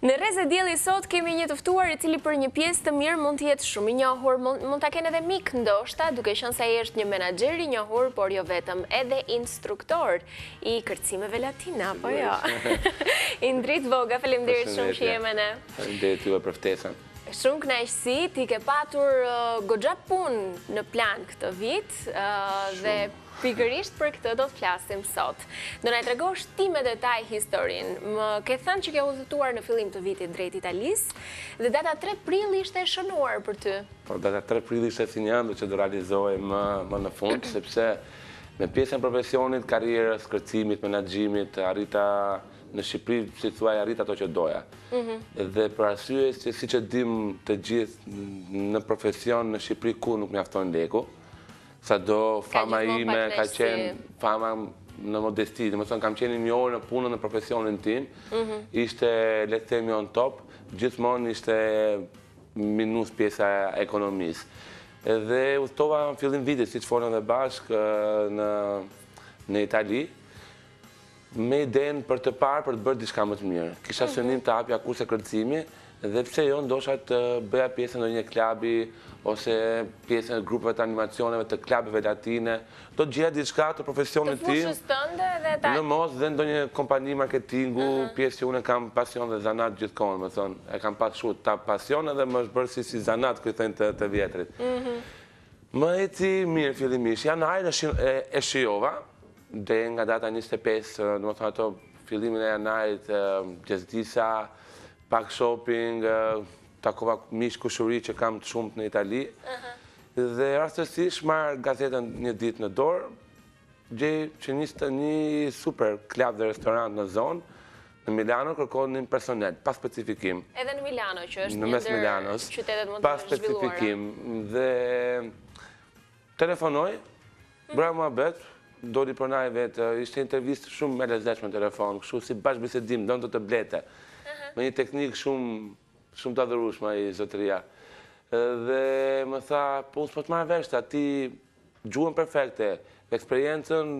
Në reze djeli sot kemi një tëftuar i cili për një pjesë të mirë mund të jetë shumë i njohur, mund të kene edhe mikë ndoshta, duke shënë se e është një menageri njohur, por jo vetëm edhe instruktor i kërcimeve latina, po jo. Indrit Voga, felim dirit shumë që jeme ne. Felim ju e përftesën. Shumë këna ishtë si, ti ke patur uh, gogja pun në plan këtë vit, uh, dhe Pikërisht për këtë do të flasim sot. Do na tregosh ti me detaj historinë. Më ke thënë që ke udhëtuar në fillim të vitit drejt Italisë dhe data 3 prill ishte shënuar për ty. Po data 3 prill ishte sinjal që do realizohem më në fund sepse me pjesën profesionit, karrierës, kërcimit, menaxhimit, arrita në Shqipëri, si thua, arrit ato që doja. Mhm. Dhe për arsye se siç e dim të gjithë në profesion në Shqipëri ku nuk mjafton leku. Ëh sa do fama ime, ka qenë fama në modesti, më thënë kam qenë një orë në punën në profesionin tim, mhm. ishte letemi on top, gjithmonë ishte minus pjesa ekonomisë. Dhe uthtova në fillin vitit, si që forën dhe bashkë në Itali, me idenë për të parë për të bërë dishka më të mirë. Kisha mhm. sënim të apja kurse kërëcimi, dhe pse jo ndosha të bëja pjesën në një klabi, ose pjesën në grupëve të animacioneve, të klabive latine, do të gjitha diçka të profesionit ti. Të fushës të ndë dhe ta Në mos dhe ndo një kompani marketingu, mhm. pjesë që unë kam pasion dhe zanat gjithkonë, më thonë, e kam pas shu ta pasion edhe më është bërë si zanat, këtë të vjetrit. Mhm. Më e ti mirë fillimish, janë ajnë e shiova, dhe nga data 25, në më thonë ato fillimin e janë të gjestisa, pak shopping, takova mish kushuri që kam të shumët në Itali. Dhe rastësish marë gazetën një ditë në dorë, gjej që njështë një super klap dhe restorant në zonë, në Milano kërkohet një personet, pas specifikim. Edhe në Milano, që është një ndër qytetet mund të zhvilluar. Pas specifikim. Dhe telefonoj, mhm. bra mua betë, doli përnaj vetë, ishte intervjistë shumë me lezeq me telefon, këshu si bashkë bisedim, do në të të blete me një teknikë shumë shumë të adhërushme i zotëria. Dhe më tha, po unë të marrë veshtë, ati gjuën perfekte, eksperiencen,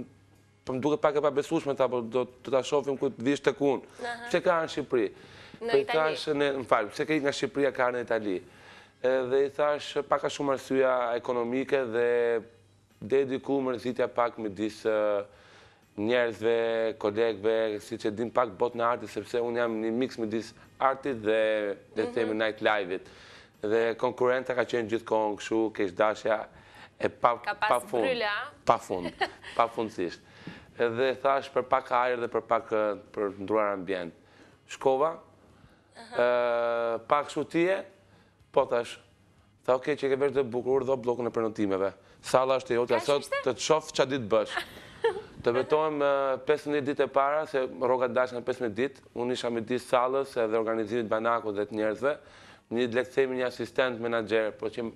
për po më duke pak e pa besushme, po ta, për do të ta shofim ku të vishë të kunë. Që ka në Shqipëri? Në Itali. Në falë, që ka nga Shqipëria ka në Itali? Dhe i thash, pak ka shumë arsyja ekonomike dhe dedi ku më rëzitja pak me disë njerëzve, kolegve, si që din pak bot në artit, sepse unë jam një mix me disë artit dhe dhe themi mhm. night live-it. Dhe konkurenta ka qenë gjithë kohën këshu, kesh dashja, e pa fund. Ka pas brylla. Pa fund, pa fundësisht. Dhe thash për pak ajer dhe për pak për ndruar ambjent. Shkova, pak shu tije, po thash, tha oke që ke vesh dhe bukur dhe blokën e prenotimeve. Sala është e jote, sot të të shofë që a ditë bësh. Të betojmë 15 dit e para, se rogat të dashën 15 dit, unë isha me disë salës dhe organizimit banako dhe të njerëzve, një të një asistent menagerë, po që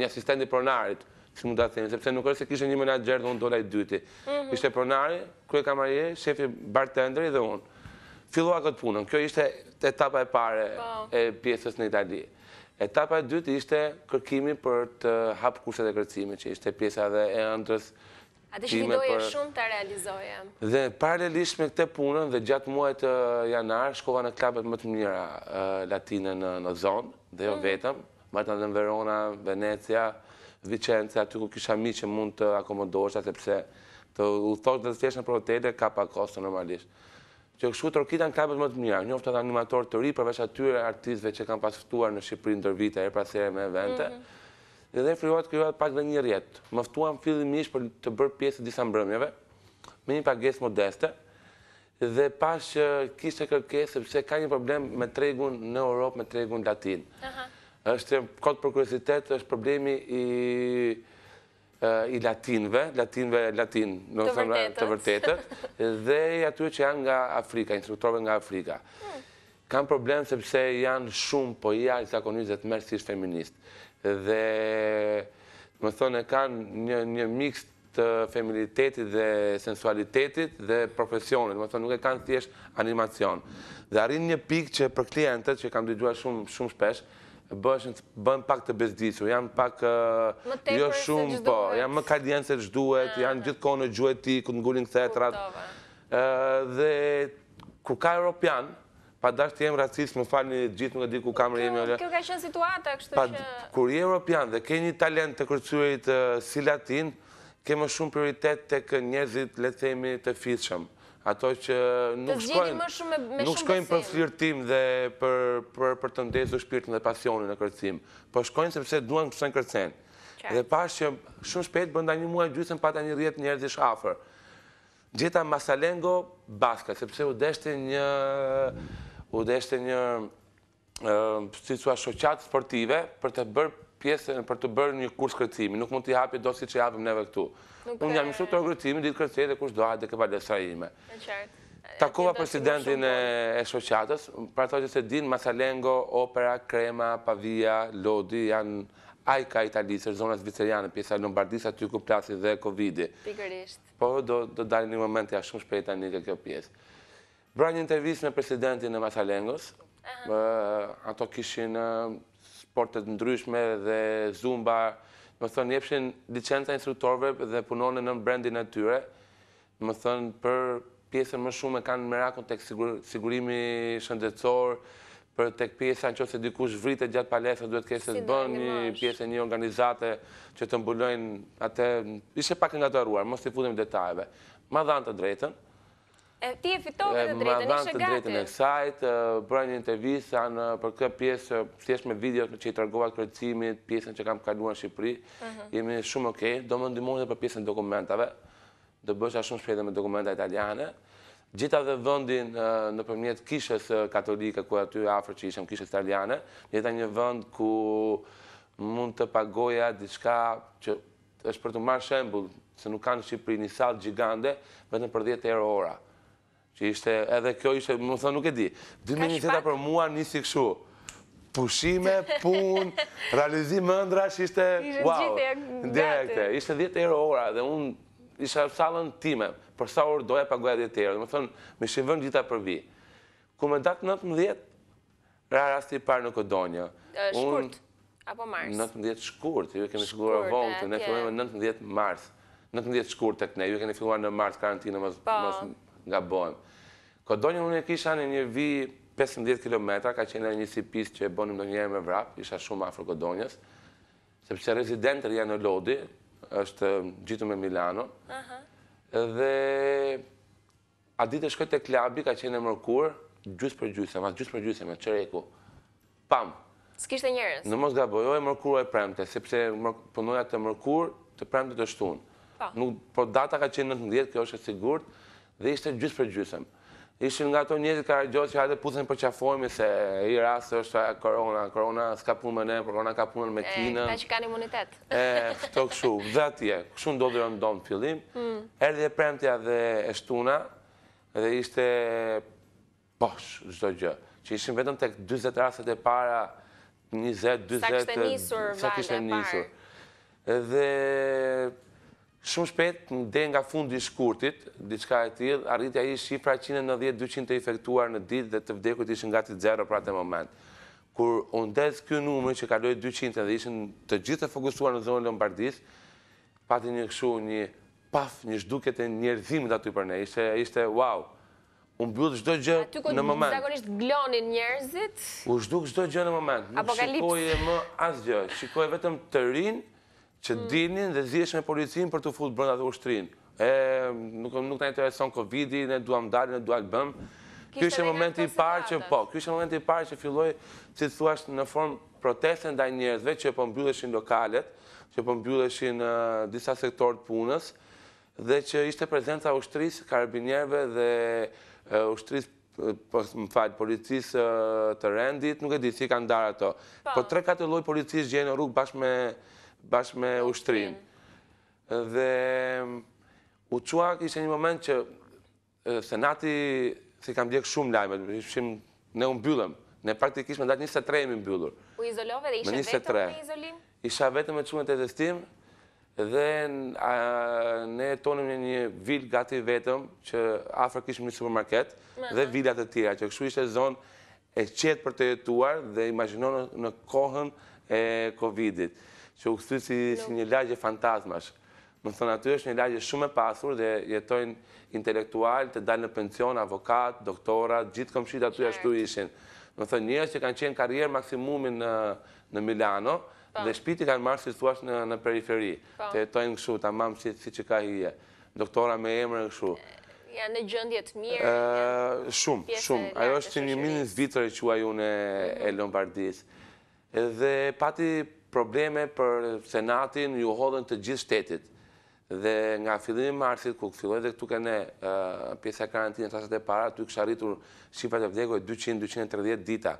një asistent i pronarit, që mund të sepse nuk është se kishë një menagerë dhe unë dola i dyti. Mhm. Ishte pronari, krye kamarje, shefi bartenderi dhe unë. Filua këtë punën, kjo ishte etapa e pare po. e pjesës në Itali. Etapa e dyti ishte kërkimi për të hapë kurset e kërcimi, që ishte pjesa e ëndrës, Ate që vidoje shumë të realizoje. Dhe paralelisht me këte punën dhe gjatë muajt janarë, shkova në klapet më të mira latine në zonë, dhe jo mhm. vetëm, më të në Verona, Venecia, Vicenza, aty ku kisha mi që mund të akomodosha, sepse të u thosht dhe të fjesht në protete, ka pa kostë normalisht. Që këshu të rokita në klapet më të mjëra, njoftë të animator të ri, përveç atyre artistve që kam pasftuar në Shqipërin dërvita e prasere me evente, mhm dhe të kryuat pak dhe një rjetë. Mëftuam fillimisht për të bërë pjesë disa mbrëmjave, me një pages modeste, dhe që kishtë kërkesë, sepse ka një problem me tregun në Europë, me tregun latinë. është kodë për kërësitet, është problemi i latinëve, latinëve latinë, të vërtetët, dhe aty që janë nga Afrika, instruktorve nga Afrika. Hmm. Kam problem sepse janë shumë, po ja i zakonizet mërë si shë dhe më thonë e kanë një, një mix të feminitetit dhe sensualitetit dhe profesionit, më thonë nuk e kanë thjesht animacion. Dhe arrin një pik që për klientët që kam dëgjuar shumë shumë shpesh, bëshën bën pak të bezdisur, janë pak më jo shumë, po, janë më kalient se duhet, ah. janë gjithkohë në gjuhë ti ku ngulin kthetrat. Ëh dhe ku ka european, Pa dash të jemë racist, më falë një gjithë më këtë di ku kamë rejemi. Kjo ka shënë situata, kështu që... Kur je Europian dhe ke një talent të kërcurit si Latin, ke më shumë prioritet të kë njerëzit le themi të fitëshëm. Ato që nuk shkojnë... Nuk shkojnë për flirtim dhe për të ndezu shpirtin dhe pasionin në kërcim. Po shkojnë sepse duan kështë në kërcen. Dhe pas që shumë shpet bënda një muaj gjysën pata një rjetë njerëz Gjeta Masalengo, baska, sepse u deshte u një situa cua sportive për të bërë pjesë, për të bërë një kurs kërcimi, Nuk mund t'i hapje do si që japëm neve këtu. Unë jam njështu të kërëcimi, ditë kërcimi dhe kush doha dhe këpa lesa ime. Takova presidentin e shoqatës, pra të që se din, Masalengo, Opera, Krema, Pavia, Lodi, janë ajka italisë, zonat zvicerianë, pjesa alë në bardisë aty ku plasin dhe Covid-i. Pikërisht. Po, do dalë një moment e ashtu shpejta një këpjesë. Bra një intervjis me presidentin e Masalengos, ato kishin sportet ndryshme dhe zumba, më thënë, njepshin licenta instruktorve dhe punone në brendin e tyre, më thënë, për pjesën më shumë e kanë merakon të sigurimi shëndetësor, për të pjesën që se dikush vritë gjatë palesë, duhet kese të bënë një pjesë një organizate që të mbulojnë, atë ishe pak nga të arruar, mos të i futim detajve. Ma dhanë të drejtën, ti e fitove dhe drejtën, ishe gati. Ma të drejtën e sajtë, bërë një intervjisa në për këtë pjesë, thjesht me video që i targova të kërëcimit, pjesën që kam kaluar në Shqipëri, mhm. jemi shumë okej, do më ndimohet dhe për pjesën dokumentave, do bësha shumë shpjede me dokumenta italiane. Gjitha dhe vëndin në përmjet kishës katolike, ku aty afrë që ishem kishës italiane, jeta një vënd ku mund të pagoja diçka që është për të marrë shembul, se nuk kanë Shqipëri një salë gjigande, vetëm për 10 euro ora që ishte, edhe kjo ishte, më thë nuk e di, 2020 për mua nisi këshu, pushime, pun, realizim më që ishte, wow, direkte, ishte 10 euro ora, dhe unë isha salën time, për sa orë doja pa goja 10 euro, dhe më thënë, me shivën gjitha për vi. Ku me datë 19, rra rasti parë në Kodonja. Shkurt, apo Mars? 19 shkurt, ju kemi shkurë o vongë, ne fillojme 19 Mars. 19 shkurt të këne, ju kemi filluar në Mars, karantinë, po nga bojmë. Kodonjën unë e kisha në një vi 15 km, ka qenë e një sipis që e bonim në njërë me vrapë, isha shumë afro Kodonjës, sepse rezidentër janë në Lodi, është gjithu me Milano, dhe a ditë e shkojtë e klabi, ka qenë e mërkur, gjusë për gjusë, ma gjusë për gjusë, me qëreku, pam. S'kishtë e njërës? Në mos nga bojo e mërkur e premte, sepse punoja të mërkur, të premte të shtunë. Po, po data ka qenë në të ndjetë, kjo është e sigurët, dhe ishte gjysë për gjysëm. Ishin nga to njëzit karagjot që hajtë puthen për qafojme se i rastë është korona, korona s'ka punë me ne, korona ka punën me kinën. E, ta që kanë imunitet. E, këto këshu, dhe atje, këshu ndodhë rëndonë në donë fillim. Hmm. Erdhje premtja dhe eshtuna dhe ishte poshë gjdo gjë. Që ishin vetëm të 20 rastet e para, 20, 20... Sa kështë e njësur, vale, e parë. Dhe Shumë shpet, në dhe nga fundi shkurtit, diçka e tjilë, arritja i shifra 190-200 të efektuar në dit dhe të vdekut ishë nga të zero pra të moment. Kur undez kjo numër që kaloj 200 dhe ishën të gjithë të fokusuar në zonë Lombardis, pati një këshu një paf, një shduket e njerëzim dhe aty për ne. Ishte, ishte, wow, unë bjullë shdo gjë në moment. Aty ku zakonisht glonin njerëzit? U shduk shdo gjë në moment. Apokalips? Shikoj e më asgjë, shikoj vetëm të rinë, që mm. dinin dhe zhjesht me policin për të futë bërnda dhe ushtrin. Nuk nuk të intereson Covid-i, ne duham dalin, ne duham bëm. Kjo ishe momenti i parë që po, kjo ishe moment i parë që filloj, si të thuasht në formë proteste daj njerëzve, që po mbyllëshin lokalet, që po mbyllëshin disa sektorët punës, dhe që ishte prezenta ushtris, karabinjerve dhe ushtris po, më falë, policisë të rendit, nuk e di si ka ndarë ato. Po 3-4 po lojë policisë gjenë rrugë bashkë me bashkë me ushtrinë. Dhe mm, u qua ishe një moment që senati si kam djekë shumë lajmet, ne unë byllëm, ne praktikisht me datë njëse tre jemi mbyllur. U izolove dhe ishe vetëm me izolim? Isha vetëm me qunën të edhestim, dhe ne tonëm një një vilë gati vetëm, që afrë kishëm një supermarket, dhe vilat e tjera që këshu ishe zonë e qetë për të jetuar, dhe imaginonë në kohën e Covidit që u kështu si, një lagje fantazmash. Më thënë aty është një lagje shumë e pasur dhe jetojnë intelektual të dalë në pension, avokat, doktora, gjithë këmëshit aty ashtu ishin. Më thënë njës që kanë qenë karrierë maksimumin në, në Milano po. dhe shpiti kanë marë si thuash në, në periferi. Te po. Të jetojnë në këshu, të mamë që si që ka hije. Doktora me emre në këshu. Ja, në gjëndjet mirë? shumë, shumë. Ajo është që një minis vitër e quaj e mhm. Lombardis. Edhe pati probleme për senatin ju hodhen të gjithë shtetit. Dhe nga fillin e marsit, ku këfiloj dhe këtu ka ne pjesa karantinë të asat e para, tu i kësha rritur shifrat e vdekoj 200-230 dita.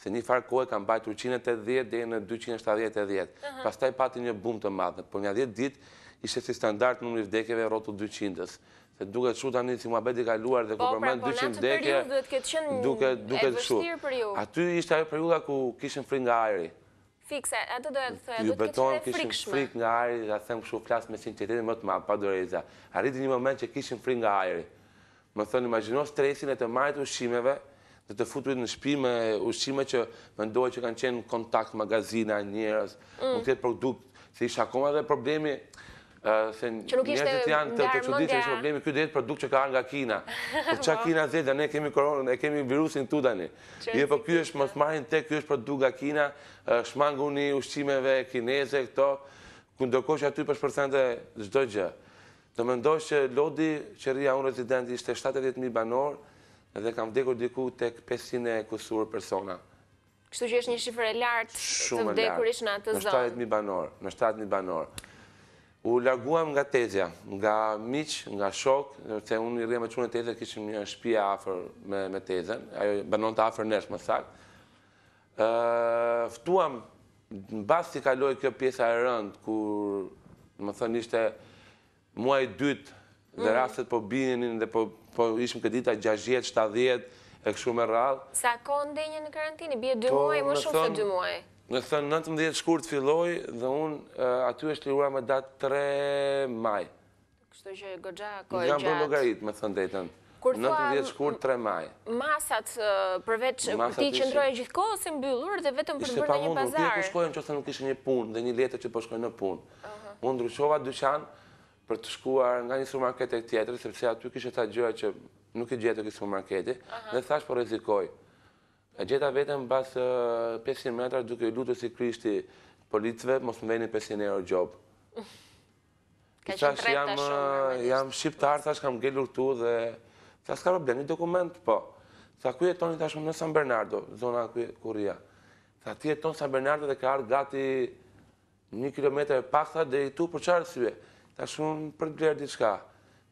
Se një farë kohë e kam bajtur 180 dhe në 270 dhe dhe. Pas taj pati një bum të madhë. Por një 10 dit, ishe si standart nëmri vdekjeve rotu 200 dhe. Dhe duke të shu të anit si mua beti kaluar dhe po, ku pra, përmën 200 dhe. Po, pra, po në atë të këtë e vështirë Aty ishte ajo periuda ku kishën nga ajeri. Fikse, e të dojë të thujë, du të këtë qëre frikshme. Këshim frik nga ajeri, da them këshu flasë me sinceritetin më të ma, pa do reza. Arriti një moment që këshim frik nga ajeri. Më thënë, imagino stresin e të majtë ushimeve, dhe të futurit në shpi me ushime që më ndojë që kanë qenë kontakt, magazina, njërës, më mm. këtë produkt, se isha koma dhe problemi, se njështë janë të të që ditë që ishë problemi, kjo dhe produkt që ka nga Kina. Për po që Kina zeta, ne kemi koronën, e kemi virusin të tani. Je jo, po kjo është mos marhin të, kjo është produkt nga Kina, shmanguni ushqimeve kineze, këto, ku ndërkosh aty për shpërcente zdo gjë. Në më ndosh që Lodi, që rria unë rezident, ishte 70.000 banor, dhe kam vdekur diku tek 500 e kusur persona. Kështu që është një shifër e lartë të vdekurish në atë zonë. Në 7.000 banor, në 7.000 banor u laguam nga tezja, nga miq, nga shok, nëse unë i rrëja me qune tezja, kishim një shpia afer me tezën, ajo banon të afer nesh më thakë. Ftuam, në basë si kaloj kjo pjesa e rëndë, kur më thënë ishte muaj dytë, dhe mhm. rastet po bininin dhe po, po ishim këtë dita 6 7 e këshu me rralë. Sa kohë ndenjë në karantini? Bje 2 po, muaj, më shumë se 2 muaj? Në të thënë, 19 shkurë të filloj dhe unë aty është lirua me datë 3 maj. Kështu që e gëgja, ko e gjatë. Në jam bërë logaritë me thënë dejten. 19 shkurë, 3 maj. Masat përveç ti që ndrojë gjithë si mbyllur dhe vetëm përbërë në një pazarë. Ishte pa mundur, tje ku shkojnë që se nuk ishe një punë dhe një letë që po shkojnë në punë. Unë ndryshova dyqan për të shkuar nga një supermarket e tjetër, sepse aty kishë ta gjëa që nuk i gjetë të supermarketi, dhe thash për po rezikoj. E gjeta vetëm basë 500 metrë duke i lutë si krishti policëve, mos më veni 500 euro gjobë. Ka qënë trepta shumë. Jam shqiptarë, thash kam gëllur tu dhe... Tha s'ka problem, një dokument, po. Tha ku jetoni tashmë në San Bernardo, zona kuria. Sa ti jeton San Bernardo dhe ka ardhë gati një kilometre e pak, dhe i tu për qarë s'yve. Tha shumë për glerë diçka.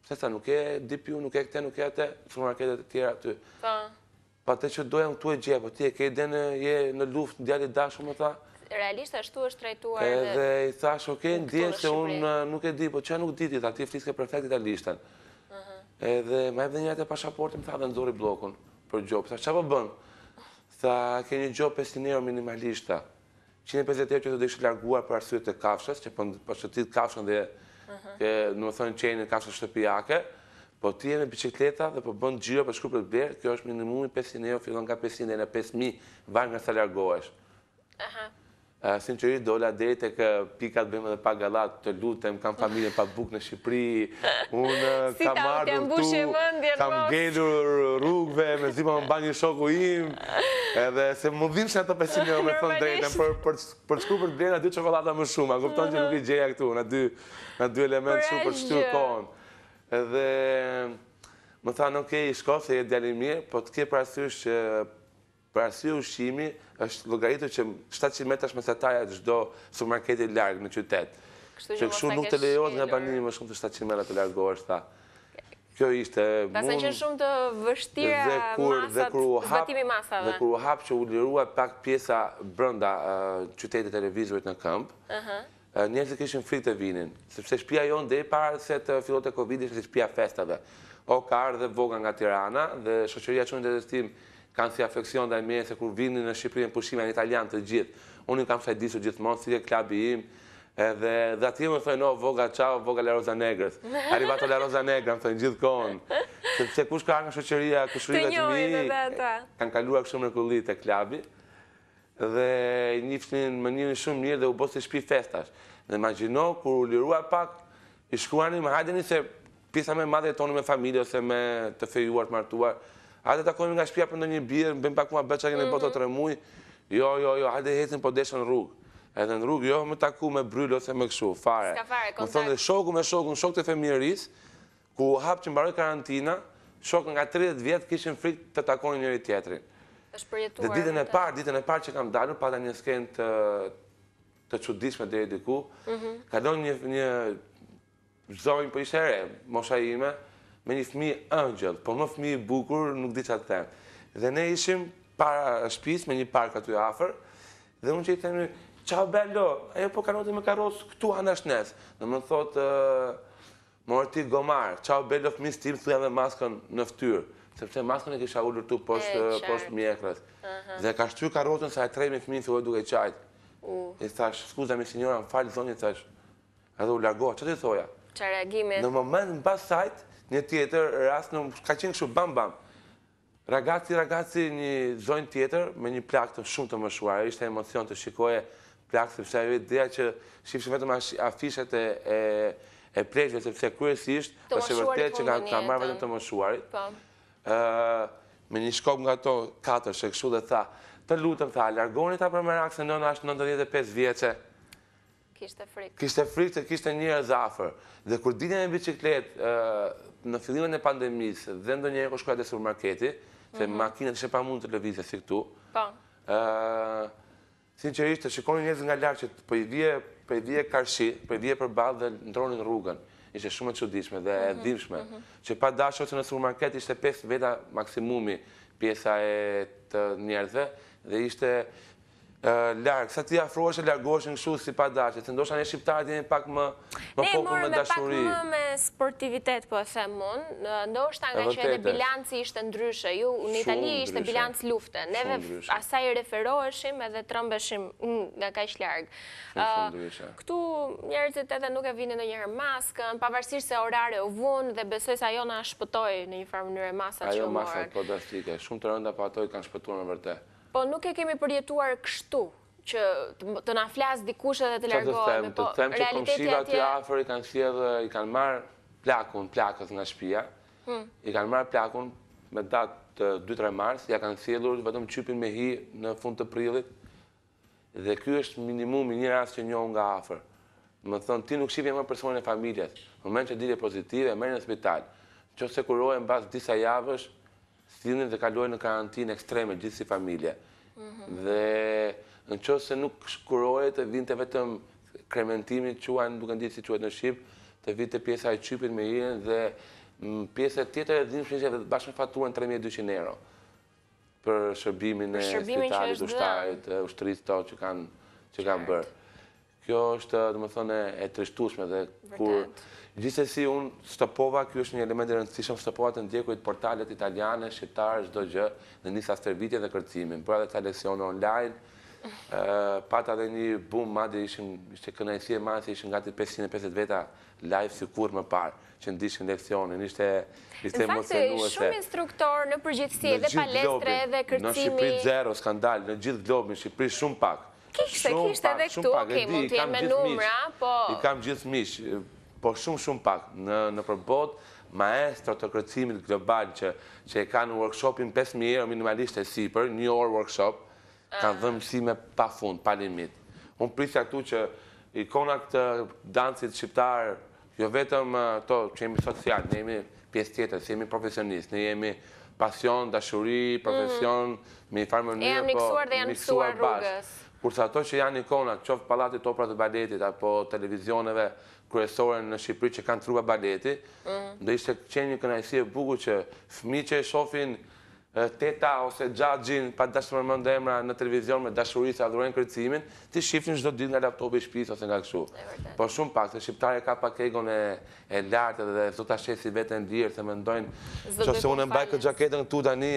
Pse sa nuk e DPU, nuk e këte, nuk e ate, shumë raketet e tjera të ty. Po pa te që dojnë këtu e gjepë, ti e ke denë në, në luft, në djali dashu më tha. Realisht ashtu është trajtuar dhe... Dhe i thash, oke, okay, ndje se unë nuk e di, po që nuk diti, ta ti e fliske perfekt italishtën. Uh mhm. -huh. Edhe ma e dhe njëjtë e më tha dhe nëzori blokun për gjopë. Tha, që po bënë? Tha, ke një gjopë e euro minimalishta. 150 euro që të dhe ishë larguar për arsyet po, po mhm. e kafshës, që për shëtit kafshën dhe në më thënë qenjën kafshës shtëpijake, po ti e me bicikleta dhe po bën gjyra për shku për të bërë, kjo është minimumi 500 euro, fillon nga 500 euro, në 5.000, varë nga sa largohesh. Sinqerisht, dola deri tek kë pikat bëjmë edhe pa gallat, të lutem, kam familje pa buk në Shqipëri, unë kam ardhur tu, kam gjelur rrugëve, me zima po më mban një shoku im, edhe se më vim se ato 500 euro me thon drejtën, por për për shkup për të blerë dy çokolada më shumë, a kupton që nuk i gjeja këtu, na dy na dy elementë shumë për shtyr kohën edhe më thënë ok, okay, shko, se je djali mirë, po të ke prasysh që prasy ushimi është logaritur që 700 metra është mesataja të gjdo supermarketit largë në qytet. Që këshu nuk të lejohet nga banimi më shumë të 700 metra të largohesh, tha. Kjo ishte mund... Pasa që shumë të vështira masat, kur hap, zbatimi masave. Dhe kur u hap që u lirua pak pjesa brënda qytetit e revizurit në këmpë, njerës të kishin frikë të vinin, sepse shpia jonë dhe i parë se të filote covid ishë shë shpia festave. O ka arë dhe voga nga Tirana, dhe shqoqëria që në të kanë si afekcion dhe mjerës e kur vinin në Shqipërinë pushime në italian të gjithë. Unë në kam shaj disu gjithmonë, si e klabi im, dhe ati më thënë, o, voga qao, voga la Roza Negrës. Arivato la Roza Negrë, më thënë gjithë konë. Sepse kush ka arë nga shëqëria, kushurive të mi, kanë kaluar këshumë në kullit e dhe njifnin më njënë shumë njërë dhe u bostë i shpi festash. Dhe ma gjino, kur u lirua pak, i shkruani më hajdeni se pisa me madhe tonë me familje ose me të fejuar të martuar. Hajde të kojmë nga shpia për në një birë, më bëjmë pak ma beqa këne mhm. botë të remuj. Jo, jo, jo, hajde hesin po deshën rrugë. Edhe në rrugë, jo, me taku me bryllë ose me këshu, fare. Ska fare, kontakt. Më thonë dhe shoku me shoku, në shok të femjeris, ku hapë që mbaroj karantina, shok nga 30 vjetë kishin frikë të takoni njëri tjetërin është përjetuar... Dhe ditën e parë, ditën e parë që kam dalur, pata një skenë të, të qudishme dhe e diku, mm ka donë një, një zonjë për po ishere, mosha ime, me një fmi ëngjëll, po më fmi bukur nuk di qatë temë. Dhe ne ishim para shpis me një parka të jafër, dhe unë që i temi, qao bello, ajo po kanoti me karosë këtu anash nesë. Dhe më thotë, uh, gomar, gomarë, qao bello fmi stilë, thujem dhe maskën në ftyrë sepse maskën e kisha ullur tu poshtë mjekrat. Dhe ka shtu karotën sa e trej me këmin, thua duke qajtë. E uh. thash, skuza me senjora, më falë, thonjë, thash. edhe u largoha, që të thoja? Qa reagimit? Në moment, në basë sajtë, një tjetër, rrasë në ka qenë këshu bam bam. Ragaci, ragaci, një zonjë tjetër, me një plak të shumë të mëshua. ishte emocion të shikoje plakë, sepse e vetëja që shifëshë vetëm afishet e e sepse kërës të shëvërtet që ka marrë vetëm të me një shkop nga to, katër shë këshu dhe tha, të lutëm tha, alargonit ta për më rakë, se në 95 vjeqe. Kishte frikë. Kishte frikë, se kishte njërë zafër. Dhe kur dinja me bicikletë, në fillime e pandemisë, dhe ndo njërë ko shkuja dhe marketi, se mhm. makinët ishe pa mund të lëvizë si këtu. Pa. Po. Sinqerisht, të shikoni njëzë nga lakë që për po i vje po karshi, për i vje për balë dhe ndronin rrugën ishte shumë e çuditshme dhe e mhm, dhimshme. Mhm. Që pa dasho që në supermarket ishte 5 veta maksimumi pjesa e të njerëzve, dhe ishte larkë, sa ti afroeshe largoheshe në këshu si pa dashë, se ndosha një shqiptarët jeni pak më popur me dashuri. Ne morëm e pak më me sportivitet, po e them unë, ndoshta nga që edhe bilanci ishte ndryshe, ju në Itali ishte bilanci lufte, neve asaj referoheshim edhe trëmbeshim mm, nga ka ishtë largë. Këtu njerëzit edhe nuk e vini në njëherë maskën, Pavarësirë se orare u vunë dhe besoj sa jo në shpëtoj në një farë mënyre masat që u morën. Ajo masat, po shumë të rënda pa po atoj kanë shpëtuar në vërte. Po, nuk e kemi përjetuar kështu, që të na flasë dikushet dhe të largohet. Që të them, po, të them që komshiva të afer i kanë shqia dhe i kanë marë plakun, plakës nga shpia, hmm. i kanë marë plakun me datë të 2-3 mars, ja kanë thjelur, vetëm qypin me hi në fund të prillit, dhe kjo është minimum i një rast që njohë nga afer. Më thonë, ti nuk shqivje më personin e familjes, në moment që dhjit e pozitive, e merë në spital, që se kurohen bas disa javësh, thidhin dhe kalojnë në karantinë ekstreme gjithë si familje. Mhm. Dhe në se nuk shkurojë të të vetëm krementimin që uaj nuk në si quajtë në Shqipë, të vitë pjesa e qypin me jenë dhe pjesa tjetër e dhinë shqinë që bashkë në faturën 3200 euro për shërbimin e spitalit, ushtarit, ushtërit të që kanë bërë. Kjo është, dhe më thone, e trishtushme dhe kur... Gjithëse si unë shtëpova, kjo është një element dhe rëndësishëm të shtëpova të ndjekujt portalet italiane, shqiptarë, shdo gjë, në njësa stërvitje dhe kërcimin. Pra dhe të lesionë online, eh, pata dhe një boom madhe ishën, ishte kënajësie madhe se nga gati 550 veta live si kur më parë që në dishën ishte emocionu emocionuese... Në faktë shumë instruktor në përgjithësi edhe palestre edhe kërcimi... Në Shqipëri zero, skandal, në gjithë globin, në Shqipëri shumë pak. Kishte, kishte edhe këtu, ok, mund të me numra, po... I kam gjithë mishë, Por shumë shumë pak në përbot maestro të kërëcimit global që e ka në workshopin 5.000 euro minimalisht e sipër, një orë workshop kanë ah. dhënë pa fund, pa limit. Unë prisja këtu që ikonat të dansit shqiptarë, jo vetëm uh, to që jemi social, ne jemi pjesë tjetër, si jemi profesionistë, ne jemi pasion, dashuri, mm. profesion, me farmë njërë, po miksuar dhe janë miksuar rrugës kurse ato që janë ikonat, qofë palatit të operat dhe baletit, apo televizioneve kryesore në Shqipëri që kanë trupa baleti, ndë mm. ishte qenë një kënajsi e buku që fmi që e shofin teta ose gjagjin pa dashtë mërmën në televizion me dashurisë a dhurën kërëcimin, ti shifin shdo dit nga laptopi shpisë ose nga këshu. Por shumë pak, se Shqiptare ka pak egon e lartë dhe zota shesi vetën dirë, se më ndojnë që se unë mbaj këtë gjaketën këtu dani,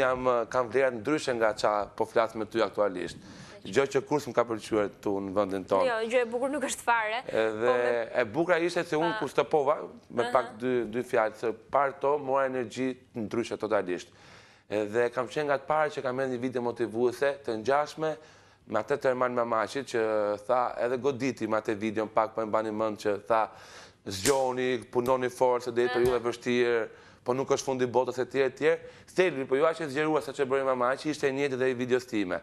kam vlerat ndryshen nga qa po flasë me ty aktualisht gjë që kurs më ka përqyër tu në vëndin tonë. Jo, gjë e bukur nuk është fare. Dhe po e bukra ishte që unë kur të pova, me pak dy fjallë, se parë to, mua energji në dryshe totalisht. Dhe kam qenë nga të parë që kam e një video motivuese të njashme, me atë të rëmanë me maqit, që tha edhe goditi me atë video në pak, për po e mba një që tha zgjoni, punoni forë, se dhe i për ju dhe vështirë, po nuk është fundi botës e tjerë e tjerë, po ju ashtë e zgjerua sa që bërë mama, që ishte e njëtë dhe i video stime.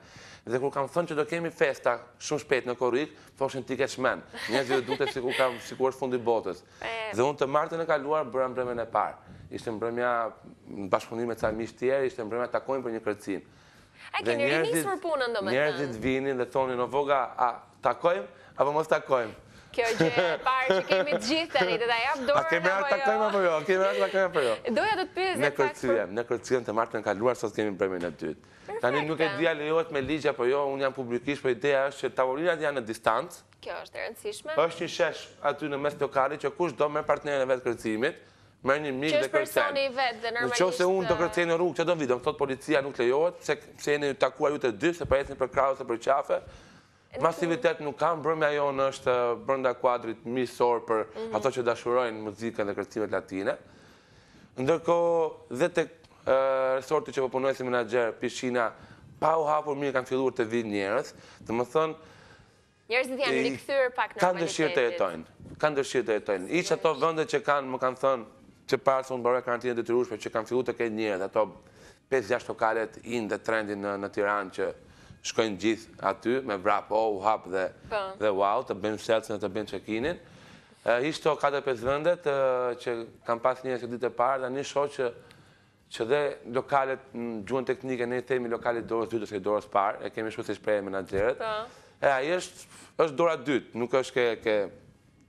Dhe kur kam thënë që do kemi festa shumë shpet në korik, foshin ti ke shmen, njëzë dhe dute si ku është fundi botës. Dhe unë të martën e kaluar, bërëm bremen e parë. Ishte më bremja në bashkëpunim e ca mishë tjerë, ishte më bremja takojnë për një kërëcim. E keni rinisë punën, me Njerëzit vinin dhe thonin, o voga, a takojmë, apo mos takojmë kjo gjë e parë që kemi të gjithë tani, dhe da jam dorë në vojo. A kemi atë takojnë jo? apo jo, a kemi atë takojnë apo jo. Doja të të pyës në kërcijem, në kërcijem të martën kaluar, sot kemi bremi në dytë. Tani nuk e dhja lejohet me ligja, po jo, unë jam publikisht, për po ideja është që tavorinat janë në distancë. Kjo është rëndësishme. është një shesh aty në mes lokali që kush me partnerën e vetë kërcimit, Merë një mikë dhe kërcen. personi i vetë dhe normalisht... Në që se unë të uh, kërcen në rrugë, që do në vidëm, thotë policia nuk lejohet, se jeni takua ju të dy, se po për jetin për krau, se për qafe, Masivitet nuk kam, brëmja jonë është brënda kuadrit misor për mhm. ato që dashurojnë muzikën dhe kërcimet latine. Ndërko, dhe të resorti që përpunoj po si menager, pishina, pa u hapur mirë kanë filluar të vinë njerës, dhe më thënë... Njerës në të janë rikëthyrë pak në kanë dëshirë të jetojnë. Kanë dëshirë të jetojnë. Iqë ato vënde që kanë, më kanë thënë, që parë së unë bërë e karantinë dhe të rushme, që kanë fillu të kejtë njerë, dhe ato 5-6 lokalet inë dhe trendin në Tiranë që shkojnë gjithë aty, me vrapë, oh, u hapë dhe wow, po. të bëjmë selcën dhe të bëjmë check-inin. Ishtë të 4-5 vëndet që kam pas një e së ditë e parë, dhe një shohë që që dhe lokalet në gjuhën teknike, ne i temi lokalet dorës dytë ose dorës parë, e kemi se shprejë po. e menagerët. E a i është dora dytë, nuk është ke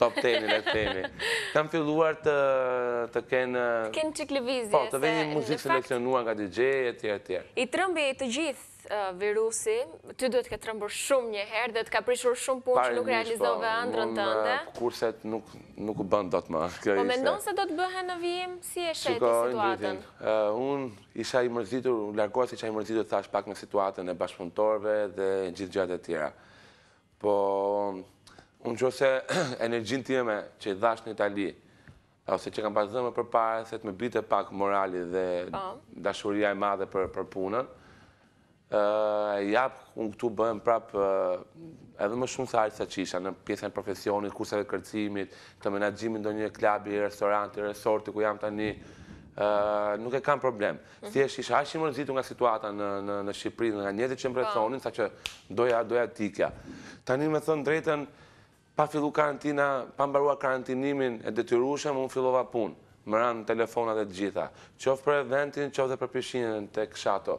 top temi dhe temi. Kam filluar të kenë... Të kenë qik lëvizje. Po, të venjë muzikë seleksionua nga DJ, etjer, etjer. I trëmbi të gjithë, Eh, virusin, ty duhet këtë rëmbur shumë një herë dhe të ka prishur shumë punë që nuk realizove andrën po, të ndë. Eh, kurset nuk bënd do të më. Po me ndonë se do të bëhen në vijim, si e shetë situatën? Eh, unë isha i mërzitur, largohet se isha i mërzitur të thash pak në situatën e bashkëpuntorve dhe gjithë gjatë e tjera. Po unë që se energjin tjeme që i dhash në Itali, ose që kam pasë dhëmë për pare, se të me bite pak morali dhe po. dashuria e madhe për punën, japë unë këtu bëhem prapë edhe më shumë thajtë sa qisha në pjesën profesionit, kurseve kërcimit, të menagjimin do një klabi, restoranti, resorti ku jam tani, nuk e kam problem. Si e shisha, ashtë që më rëzitu nga situata në Shqipëri, nga njëzit që më po. rëthonin, sa që doja, doja tikja. Tani me thënë drejten, pa fillu karantina, pa mbarua karantinimin e detyrushem, unë fillova punë, më ranë telefonat e gjitha, qofë për eventin, qofë dhe për pëshinën të këshato.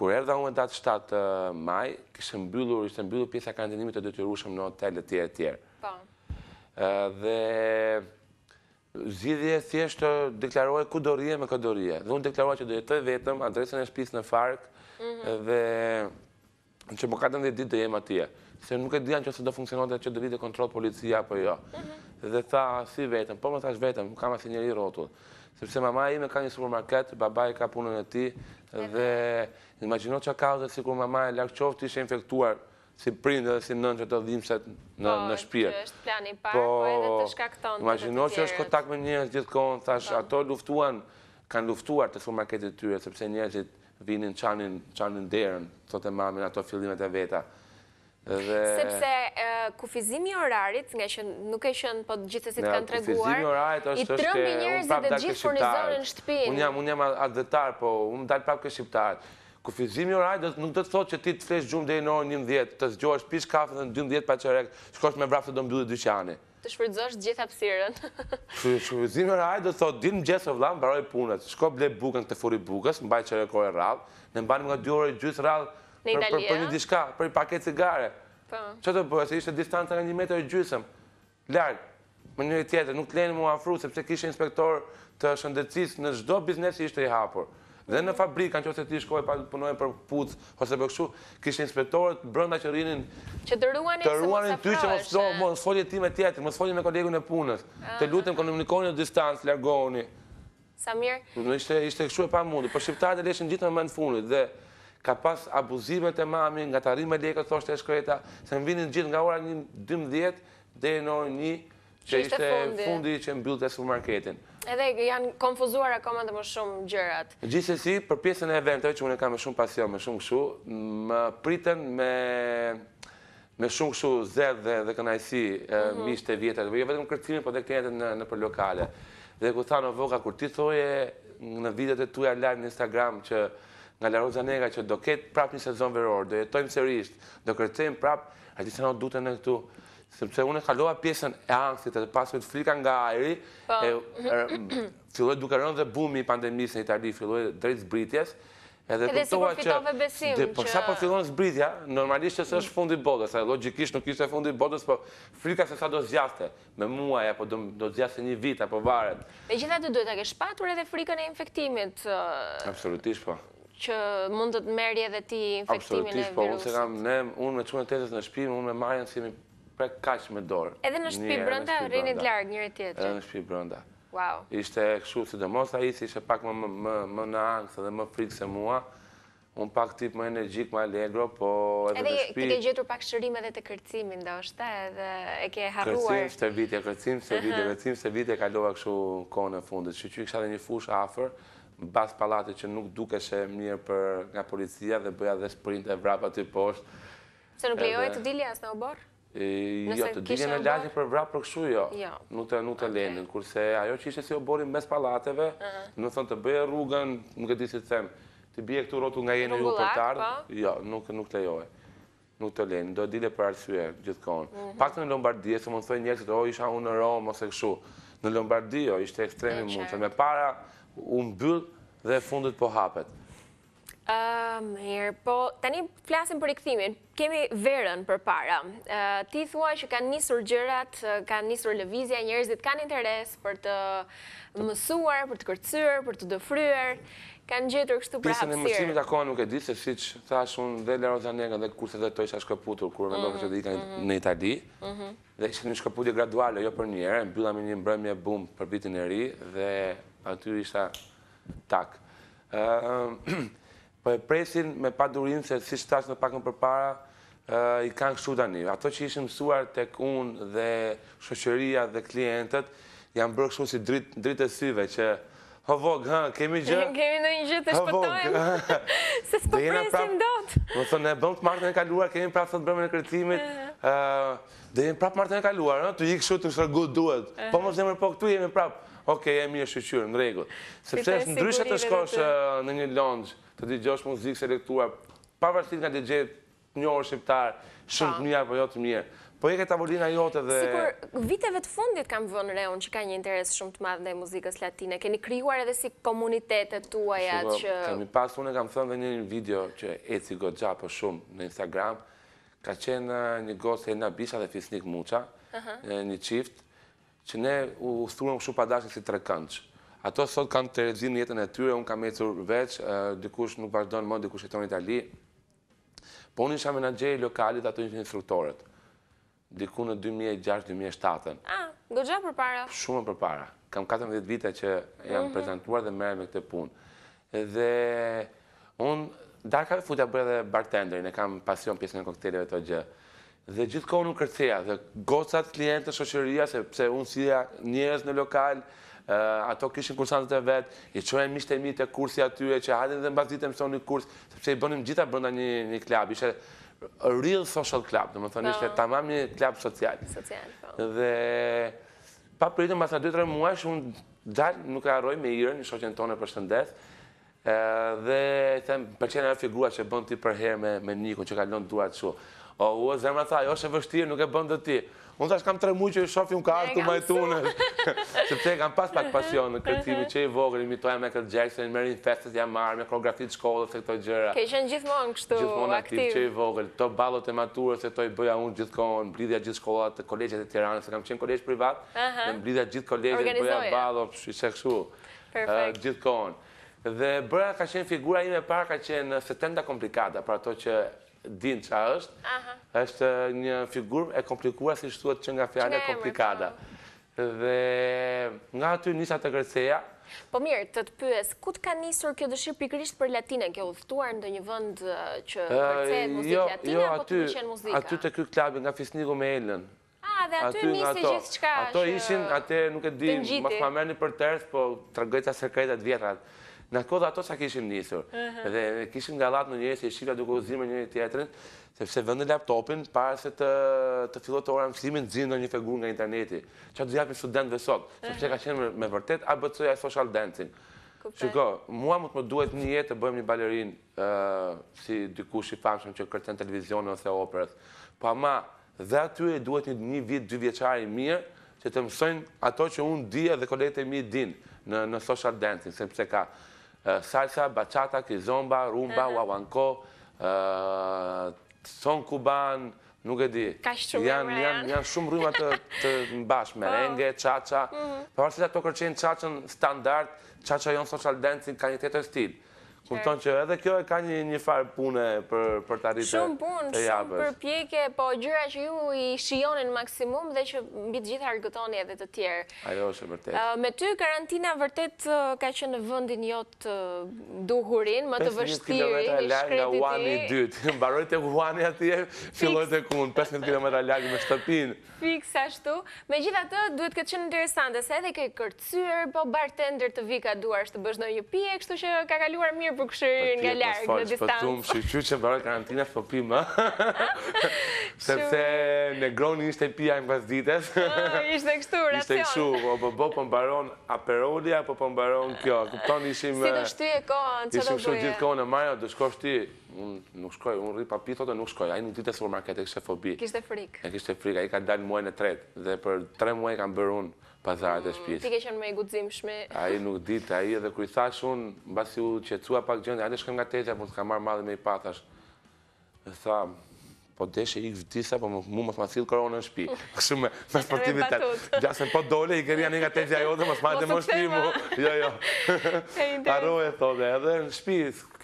kur erdha unë datë 7 eh, maj, kështë mbyllur, ishte mbyllur pjesa karantinimit të detyrushëm në hotel e tjerë e tjerë. Pa. Po. Eh, dhe zidhje thjeshtë deklaroj ku do rije me këtë do rije. Dhe unë deklaroj që do jetoj vetëm adresën e shpisë në Farkë mhm. dhe që më katën dhe ditë do jem atje. Se nuk e dhjanë që se do funksionohet që do rije kontrol policia apo jo. Mhm. Dhe tha si vetëm, po më thash vetëm, nuk kam asë njeri rotu sepse mama ime ka një supermarket, baba i ka punën e ti, dhe imagino që ka dhe si kur mama e lakë qoftë ishe infektuar, si prindë dhe si nënë që të dhimset në, po, në shpirë. Po, që është plan i parë, po, po edhe të shkakton të të Imagino që është kontakt me njërës gjithë kohën, thash, po. ato luftuan, kanë luftuar të supermarketit tyre, sepse njërësit vinin qanin, qanin derën, thote mamin, ato fillimet e veta. Sepse kufizimi orarit, nga që nuk e shënë, po gjithës i të kanë treguar, i trëmbi njërëzit dhe gjithë furnizorën në shtëpin. Unë jam atë po unë dalë prapë kështë shqiptarë. Kufizimi orarit nuk të të thotë që ti të flesh gjumë dhe i nërën një më të zgjohesh pish kafe dhe në dy pa që rekë, shkosh me vrafë të do mbjudit dyqani. Të shpërdzosh gjitha pësiren. Kufizimi orarit dhe thotë, dinë më gjesë o vlamë, baroj punët, shko ble bukën të furi bukës, mbaj që rekoj rralë, dhe nga dy orë i gjithë rralë, Në Italia? Për një dishka, për i paket cigare. Që të bërë, se ishte distanta nga një metër e gjysëm, largë, më një e tjetër, nuk të lenë mu afru, sepse kishe inspektor të shëndecis në gjdo biznes i ishte i hapur. Dhe në mhm. fabrika, në që se ti shkoj pa punojnë për putë, ose për këshu, kishe inspektorët brënda që rinin... Që të ruanin se mos afrojshë. Të ruanin ty që mos folje ti me tjetër, mos folje me kolegu në punës. Të lutem, komunikoni në distancë, largoni. Samir? Ishte këshu e pa mundu. Për shqiptarët e leshin gjithë në mëndë funit. Dhe ka pas abuzimet e mami, nga të rime leke, thoshte e shkreta, se më vinin gjithë nga ora një dëmëdhjetë, dhe në një që ishte fundi që mbyllë të supermarketin. Edhe janë konfuzuar akoma të më shumë gjërat. Gjithë e si, për pjesën e eventëve, që unë e kam me shumë pasion, me shumë këshu, më pritën me me shumë këshu zedhe dhe kënajsi mhm. mishte vjetët, jo vetëm kërcimin, po dhe këtë jetën në për lokale. Dhe ku tha në voga, kur ti thoje në videot e tuja live në Instagram që nga Laroza Nega që do ketë prap një sezon veror, do jetojmë serisht, do kërcejmë prap, a gjithë në dute në këtu, sepse unë e kalova pjesën e angstit, e pasme të flika nga aeri, po. filloj duke rënë dhe bumi i pandemisë në Itali, filloj drejtë zbritjes, Edhe si përfitove po besim po që... Për sa përfilon zbritja, normalisht që se është fundi bodës, e logikisht nuk ishte fundi bodës, po frika se sa do zjaste me muaj, apo do zjaste një vit, apo varet. Me gjitha të duhet e kesh patur edhe frika në infektimit. Absolutisht, po që mund të të merje dhe ti infektimin e virusit. Absolutisht, po, unë kam ne, unë me qënë të tesës në shpi, unë me majën si mi prek kaq me dorë. Edhe në shpi brënda, rinit largë, njëre tjetë Edhe në shpi brënda. Wow. Ishte këshu, si dhe mos, a isi ishe pak më në angësë dhe më frikë se mua, unë pak tip më energjik, më alegro, po edhe në shpi... Edhe ti ke gjithur pak shërim edhe të kërcimin, do edhe e ke haruar... Kërcim, së të kërcim, së vitja, kërcim, së vitja, kërcim, së vitja, kërcim, së vitja, kërcim, së bas palati që nuk duke shë mirë për nga policia dhe bëja dhe sprint e vrapa të i poshtë. Se nuk lejoj të dilja asë në obor? Jo, të dilja në lagje për vrap për këshu jo. jo, nuk të nuk lenin, kurse ajo që ishe si oborin mes palateve, në thonë të bëje rrugën, më këtë disi të them, të bje këtu rotu nga jeni ju për tardë, po. jo, nuk nuk të lejoj, nuk të lenin, do dilje për arsye gjithkonë. Mhm. Pak në Lombardie, se më në thonë njerës të ho, isha unë në Romë ose këshu, në Lombardie, jo, ishte ekstremi mund, me para unë bëllë dhe fundit po hapet. Mërë, po, tani flasim për i këthimin, kemi verën për para. Ti thua që kanë njësur gjërat, kanë njësur levizja, njerëzit kanë interes për të mësuar, për të kërcyr, për të dëfryer, kanë gjithër kështu për Pisa Pisën mështimit mësimit akoha nuk e di, se si që thash unë dhe Lero Zanega dhe kurse dhe to isha shkëputur, kur me mhm, do kështë mhm. dhe i në Itali, mhm. dhe ishte një shkëputje graduale, jo për njëre, në bëllam një mbrëmje bum për bitin e ri, dhe aty isha tak. Ehm, po e presin me pa durin, se si shtash në pakën për para ehm, i kanë kështu të një. Ato që ishim mësuar të unë dhe shosheria dhe klientët, janë bërë kështu si dritë e syve, që hëvog, hë, kemi gjë? Kemi në një gjë të shpëtojmë, se së përpresim do të. ne më thënë, e bëmë të martën e kaluar, kemi prapë sot bërëme në kretimit, ehm, dhe jena prapë martën e kaluar, të i kështu, të shërgut duhet, po më zemër po këtu jemi prapë, jemi e mirë shqyqyrë, në regullë. Sepse është ndryshet të shkosh në një lëndjë, të digjosh muzikë selektuar, pa vërstit nga digjet një orë shqiptarë, shumë të mirë, po jo të Po e ke tavolina jote dhe... Sikur, viteve të fundit kam vënë reon që ka një interes shumë të madhë dhe muzikës latine. Keni kryuar edhe si komunitetet tuaja që... Kemi pasë, unë e kam thënë dhe një video që e cigo gja për po shumë në Instagram. Ka qenë një gosë e Bisha dhe Fisnik Muqa, një qift, që ne u thurëm shumë pa dashën si trekëndës. Ato sot kanë të në jetën e tyre, unë kam jetur veç, dikush nuk vazhdojnë më, dikush jeton itali. Po unë isha menagjeri lokalit, ato ishë një instruktorët. Diku në 2006-2007. A, do gjatë për para? Shumë për para. Kam 14 vite që jam mhm. prezentuar dhe mërë me këtë punë. Dhe unë, darka ka futja bërë dhe bartenderin, e kam pasion pjesën e kokteleve të gjë dhe gjithë kohë nuk kërtheja, dhe gocat klientë të shoqëria, sepse unë si njërës në lokal, ato kishin kursantët e vetë, i qojnë mishte mi të kursi atyre, që hadin dhe mbas ditë një kurs, sepse i bënim gjitha bënda një, një klab, ishe real social club, dhe më thonë po. ishte tamam një klab social. Social, po. Dhe pa pritëm, mbas 2-3 muash, unë dalë nuk e arroj me irën, një shoqen tonë për shëndes, dhe them pëlqen e figura që bën ti për herë me me Nikun që kalon dua kështu. O u zemra tha, jo është e vështirë, nuk e bën dot ti. Unë thash kam tre muaj që shofi un kartë të majtunë. Sepse kam pas pak pasion në kreativi që i vogël, imitoja Michael Jackson, merrin festet jam marr me koreografi të shkollës këto gjëra. Ke qenë gjithmonë kështu aktiv. Gjithmonë aktiv që i vogël, to ballot e maturës, to i bëja unë gjithkohon, mblidhja gjithë shkollat, kolegjet e Tiranës, kam qenë kolegj privat, uh -huh. gjithë kolegjet, bëja ballot, shishë kështu. Perfekt. Uh, Dhe bëra ka qenë figura ime parë ka qenë setenda komplikata, pra to që din qa është, është një figur e komplikua si shtuat që nga fjale komplikata. Dhe nga aty njësa të kërceja. Po mirë, të të pyes, ku të ka njësur kjo dëshirë pikrisht për latine? Kjo u thtuar në një vënd uh, që kërëtse jo, muzikë jo, latine, apo të të muzika? aty të kjo klabi nga Fisniku me Ellen. A, ah, dhe aty njështë gjithë qka është... Ato ishin, atë nuk e di, mështë më një për tërës, po të rëgëjtë asë sekretat vjetrat në atë kodë ato që kishim njësur. Dhe kishim latë në njërës e shqipja duke u zime një tjetërin, sepse vëndë laptopin, parë se të fillot të ora në të zinë në një figur nga interneti. Qa të zjapin studentëve sot, sepse ka qenë me vërtet ABC-ja e social dancing. Shiko, mua më të më duhet një jetë të bëjmë një balerin si kush i famshëm që kërcen televizionën ose operës. Po ama, dhe atyre duhet një vitë, dy vjeqari mirë që të mësojnë ato që unë dhja dhe kolete mi din në social dancing, sepse ka Eh, salsa, bachata, kizomba, rumba, wawanko, eh, son kuban, nuk e di. Ka shumë rrëma janë. Janë shumë rrëma të mbash, merenge, po. qaqa. Mhm. Përse që ato kërqenë qaqën standard, qaqa jonë social dancing ka një tjetër stil. Kupton që edhe kjo e ka një një farë pune për për të arritur. Shumë punë, shumë përpjekje, po gjëra që ju i shijonin maksimum dhe që mbi të gjitha argëtoni edhe të tjerë. Ajo është vërtet. Me ty karantina vërtet ka qenë në vendin jot duhurin, më të vështirë në shkretin e uani i dytë. Mbaroi tek Juani e filloi tek 15 km lart me shtëpinë. Fiks ashtu. Megjithatë, duhet këtë qenë interesante se edhe ke kërcyer po bartender të vika duar të bësh ndonjë pije, kështu që ka kaluar mirë mirë për po këshërin po nga po largë, në distancë. Për të më shqyqy që më barët karantina, për pi më. Sepse në groni ishte pia në pas ditës. Ah, ishte kështu, racion. Ishte kështu, po për bo për më baron aperodia, po për më baron kjo. Këpëton ishim... Si do shtu e kohën, që do duje. Ishim gjithë kohën e maja, do shko shti. Unë nuk shkoj, unë rri papi, thote nuk shkoj. Ajë nuk ditë e supermarket e kështë e fobi. Kishte frikë. E kishte frikë, ajë ka dalë muajnë në tretë. Dhe për tre muaj kam bërë unë pazarët e shpjesë. Ti ke qenë me i gudzim shme. A i nuk dit, a i edhe kër i thash unë, në basi u qecua pak gjëndë, a në shkëm nga tegja, po të marrë madhe me i patash. Dhe tha, po deshe i vëtisa, po mu më të më cilë koronë në shpi. Këshume, me sportivit të të të po të i të të të të të të të të jo. të të të të të të të të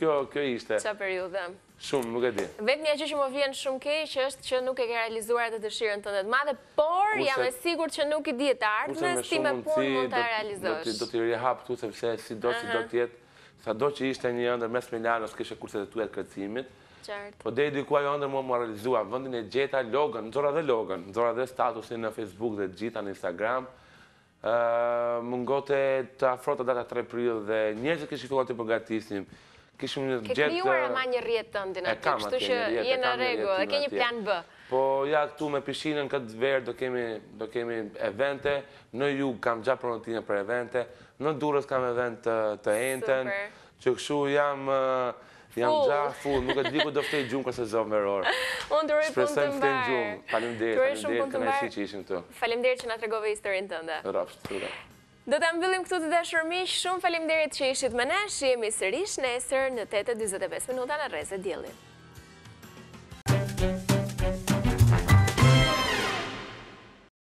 të të të të të Shumë, nuk e di. Vetë një që më vjen shumë kej, që është që nuk e ke realizuar të dëshirën të ndetë madhe, por jam e sigur që nuk i di të ardhë, në si me punë mund të realizosh. Do t'i rehapë tu, sepse si do që do t'jetë, sa do që ishte një ndër mes Milano, s'keshe kurset e tujet kërcimit, po dhe i dikua jo ndër mua më realizua, vëndin e gjeta logën, nëzora dhe logën, nëzora dhe statusin në Facebook dhe gjitha në Instagram, më ngote të afrota data 3 prilë dhe njerë që kështë i fillon të përgatisim, kishim një gjetë... Ke kriuar uh, e ma një rjetë të ndinë, e kam atje një rjetë, e kam një rjetë, e kam një plan B. Po, ja, këtu me pishinën, këtë verë, do kemi evente, në jugë kam gjatë pronotinë për evente, në durës kam event të enten, që këshu jam... Uh, jam gja full, nuk e të diku dofte i gjumë kërse zovë me rorë. Unë të rritë të mbarë. Shpresëm të në gjumë. Falem derë, falem këna e si që ishim të. Falem derë që nga të regove historinë të ndë. Rapsht, të rrë. Do të ambyllim këtu të dashërmi, shumë falim dirit që ishit më në shi, jemi sërish në esër në 8.25 minuta në reze djeli.